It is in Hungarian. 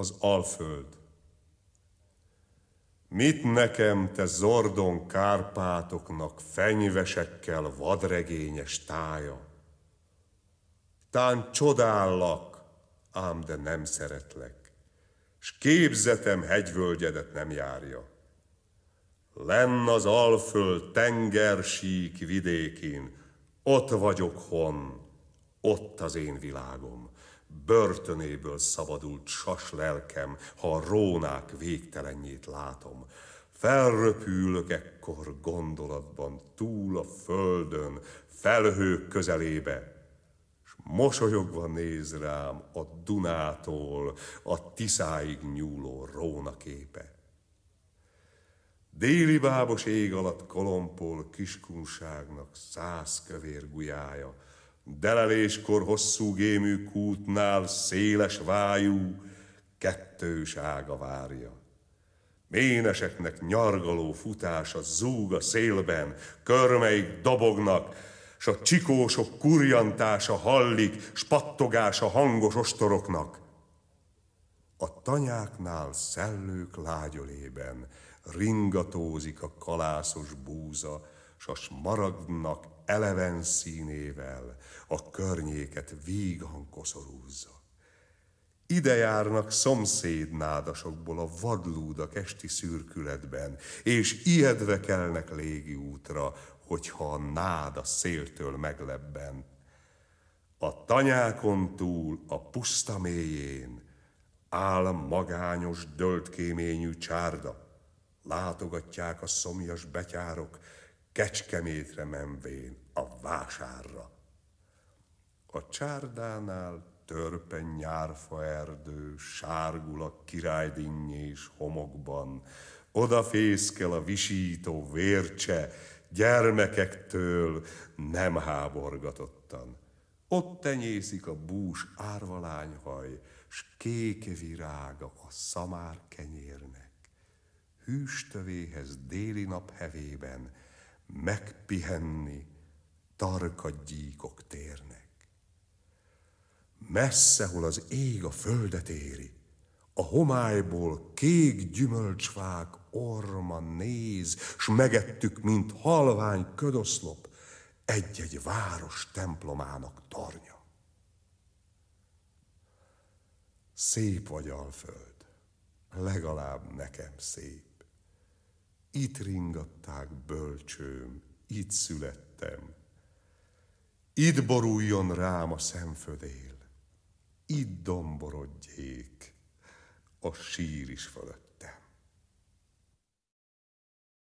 az Alföld. Mit nekem te zordon kárpátoknak fenyvesekkel vadregényes tája? Tán csodállak, ám de nem szeretlek, s képzetem hegyvölgyedet nem járja. Lenn az Alföld tengersík vidékén, ott vagyok hon, ott az én világom börtönéből szabadult sas lelkem, ha a rónák végtelenjét látom. Felröpülök ekkor gondolatban túl a földön, felhők közelébe, és mosolyogva néz rám a Dunától a Tiszáig nyúló róna képe. Déli bábos ég alatt kolompol kiskunságnak száz kövér gulyája, deleléskor hosszú gémű kútnál széles vájú, kettős ága várja. Méneseknek nyargaló futása zúg a szélben, körmeik dobognak, s a csikósok kurjantása hallik, spattogása hangos ostoroknak. A tanyáknál szellők lágyolében ringatózik a kalászos búza, s a smaragdnak eleven színével a környéket vígan koszorúzza. Ide járnak szomszédnádasokból a vadlúdak esti szürkületben, és ijedve kelnek légi útra, hogyha a náda széltől meglebben. A tanyákon túl, a puszta mélyén áll magányos, dölt kéményű csárda. Látogatják a szomjas betyárok, kecskemétre menvén a vásárra. A csárdánál törpe nyárfa erdő, sárgul a királydinnyés homokban, odafészkel a visító vércse, gyermekektől nem háborgatottan. Ott tenyészik a bús árvalányhaj, s kéke virága a szamár kenyérnek. Hűstövéhez déli nap hevében, megpihenni tarka gyíkok térnek. Messze, hol az ég a földet éri, a homályból kék gyümölcsfák orma néz, s megettük, mint halvány ködoszlop, egy-egy város templomának tornya. Szép vagy, Alföld, legalább nekem szép. Itt ringatták bölcsőm, itt születtem. Itt boruljon rám a szemfödél, itt domborodjék a sír is fölött.